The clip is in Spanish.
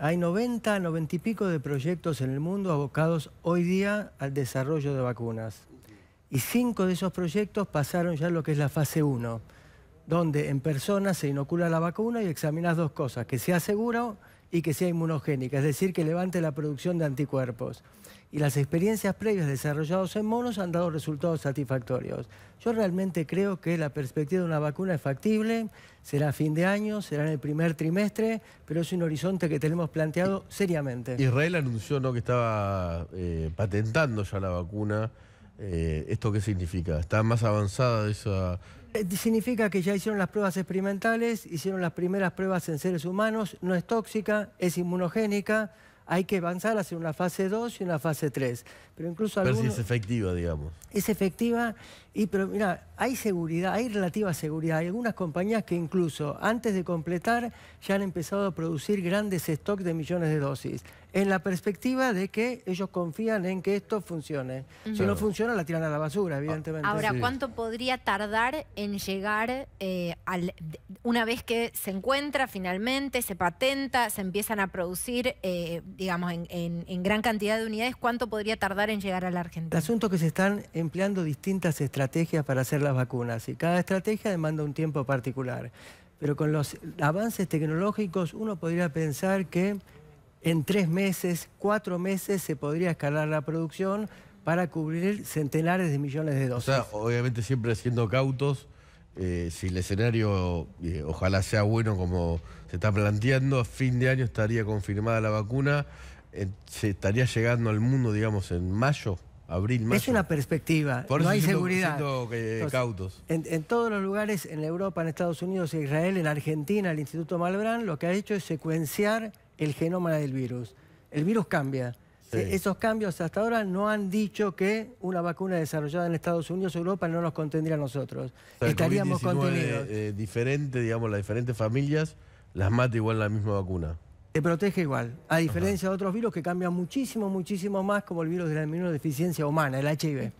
Hay 90, 90 y pico de proyectos en el mundo abocados hoy día al desarrollo de vacunas. Y cinco de esos proyectos pasaron ya lo que es la fase 1, donde en persona se inocula la vacuna y examinas dos cosas, que sea seguro y que sea inmunogénica, es decir, que levante la producción de anticuerpos. Y las experiencias previas desarrolladas en monos han dado resultados satisfactorios. Yo realmente creo que la perspectiva de una vacuna es factible, será a fin de año, será en el primer trimestre, pero es un horizonte que tenemos planteado seriamente. Israel anunció que estaba eh, patentando ya la vacuna eh, ¿Esto qué significa? ¿Está más avanzada esa...? Eh, significa que ya hicieron las pruebas experimentales, hicieron las primeras pruebas en seres humanos, no es tóxica, es inmunogénica, hay que avanzar hacia una fase 2 y una fase 3. Pero incluso si es efectiva, digamos. Es efectiva, y pero mira, hay seguridad, hay relativa seguridad. Hay algunas compañías que incluso antes de completar ya han empezado a producir grandes stocks de millones de dosis en la perspectiva de que ellos confían en que esto funcione. Si no funciona, la tiran a la basura, evidentemente. Ahora, ¿cuánto podría tardar en llegar eh, al, una vez que se encuentra finalmente, se patenta, se empiezan a producir, eh, digamos, en, en, gran cantidad de unidades, cuánto podría tardar en llegar a la Argentina? El asunto es que se están empleando distintas estrategias para hacer las vacunas y cada estrategia demanda un tiempo particular. Pero con los avances tecnológicos uno podría pensar que en tres meses, cuatro meses se podría escalar la producción para cubrir centenares de millones de dosis. O sea, obviamente siempre siendo cautos, eh, si el escenario eh, ojalá sea bueno como se está planteando, a fin de año estaría confirmada la vacuna, se estaría llegando al mundo, digamos, en mayo. Abril, mayo. Es una perspectiva, no hay seguridad. cautos. En, en, todos los lugares, en Europa, en Estados Unidos, en Israel, en Argentina, el Instituto Malbrán, lo que ha hecho es secuenciar el genoma del virus. El virus cambia. E-, esos cambios hasta ahora no han dicho que una vacuna desarrollada en Estados Unidos o Europa no nos contendría a nosotros. Estaríamos contenidos. Eh, diferente, digamos, las diferentes familias las mata igual la misma vacuna. Te protege igual, a diferencia de otros virus que cambian muchísimo, muchísimo más, como el virus de la deficiencia humana, el HIV.